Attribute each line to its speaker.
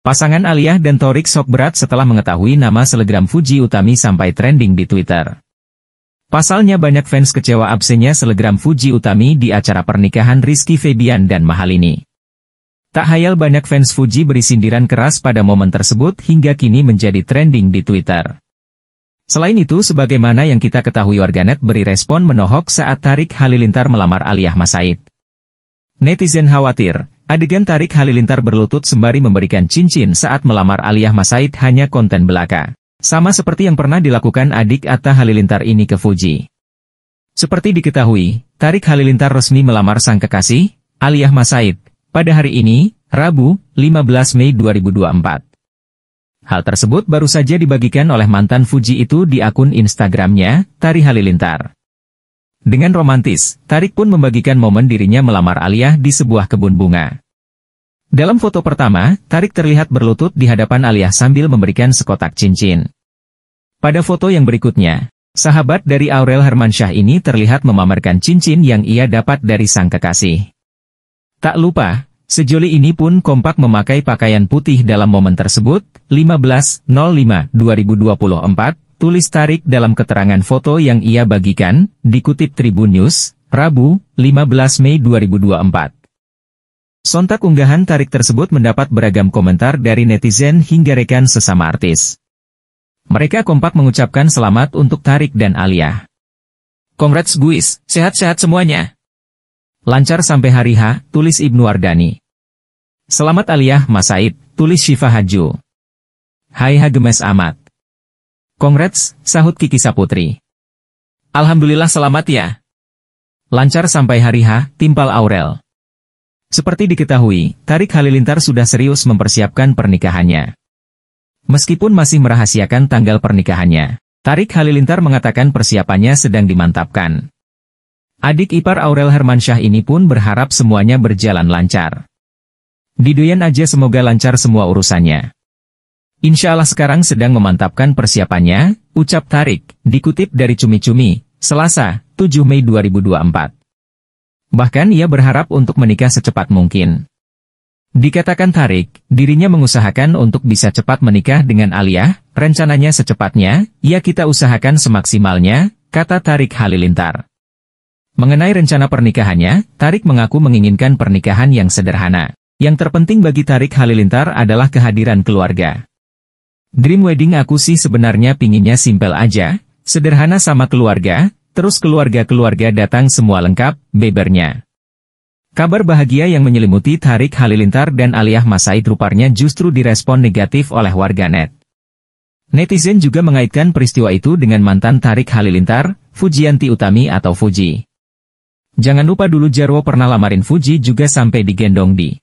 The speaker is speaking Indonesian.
Speaker 1: Pasangan Aliyah dan Torik sok berat setelah mengetahui nama selegram Fuji Utami sampai trending di Twitter. Pasalnya banyak fans kecewa absennya selegram Fuji Utami di acara pernikahan Rizky Febian dan Mahalini. Tak hayal banyak fans Fuji beri sindiran keras pada momen tersebut hingga kini menjadi trending di Twitter. Selain itu sebagaimana yang kita ketahui warganet beri respon menohok saat Tarik Halilintar melamar Aliyah Masaid. Netizen khawatir, Adegan tarik Halilintar berlutut sembari memberikan cincin saat melamar Aliyah Masaid hanya konten belaka. Sama seperti yang pernah dilakukan adik Atta Halilintar ini ke Fuji. Seperti diketahui, Tarik Halilintar resmi melamar sang kekasih, Aliyah Masaid, pada hari ini, Rabu, 15 Mei 2024. Hal tersebut baru saja dibagikan oleh mantan Fuji itu di akun Instagramnya, Tari Halilintar. Dengan romantis, Tarik pun membagikan momen dirinya melamar Alia di sebuah kebun bunga. Dalam foto pertama, Tarik terlihat berlutut di hadapan Alia sambil memberikan sekotak cincin. Pada foto yang berikutnya, sahabat dari Aurel Hermansyah ini terlihat memamerkan cincin yang ia dapat dari sang kekasih. Tak lupa, Sejoli ini pun kompak memakai pakaian putih dalam momen tersebut, 15.05.2024, Tulis Tarik dalam keterangan foto yang ia bagikan, dikutip Tribun News, Rabu, 15 Mei 2024. Sontak unggahan Tarik tersebut mendapat beragam komentar dari netizen hingga rekan sesama artis. Mereka kompak mengucapkan selamat untuk Tarik dan Alia. Congrats guys, sehat-sehat semuanya. Lancar sampai hari H, tulis Ibnu Ardani. Selamat Aliyah Mas Said, tulis Syifa Haju. Hai Hagemes amat. Congrats, sahut Kiki Saputri. Alhamdulillah selamat ya. Lancar sampai hari H, timpal Aurel. Seperti diketahui, Tarik Halilintar sudah serius mempersiapkan pernikahannya. Meskipun masih merahasiakan tanggal pernikahannya, Tarik Halilintar mengatakan persiapannya sedang dimantapkan. Adik ipar Aurel Hermansyah ini pun berharap semuanya berjalan lancar. Didoyan aja semoga lancar semua urusannya. Insya Allah sekarang sedang memantapkan persiapannya, ucap Tarik, dikutip dari Cumi-Cumi, Selasa, 7 Mei 2024. Bahkan ia berharap untuk menikah secepat mungkin. Dikatakan Tarik, dirinya mengusahakan untuk bisa cepat menikah dengan Aliyah, rencananya secepatnya, ya kita usahakan semaksimalnya, kata Tarik Halilintar. Mengenai rencana pernikahannya, Tarik mengaku menginginkan pernikahan yang sederhana. Yang terpenting bagi Tarik Halilintar adalah kehadiran keluarga. Dream wedding aku sih sebenarnya pinginnya simpel aja, sederhana sama keluarga, terus keluarga-keluarga datang semua lengkap, bebernya. Kabar bahagia yang menyelimuti Tarik Halilintar dan Aliyah Masaid ruparnya justru direspon negatif oleh warganet. Netizen juga mengaitkan peristiwa itu dengan mantan Tarik Halilintar, Fujianti Utami atau Fuji. Jangan lupa dulu Jarwo pernah lamarin Fuji juga sampai digendong di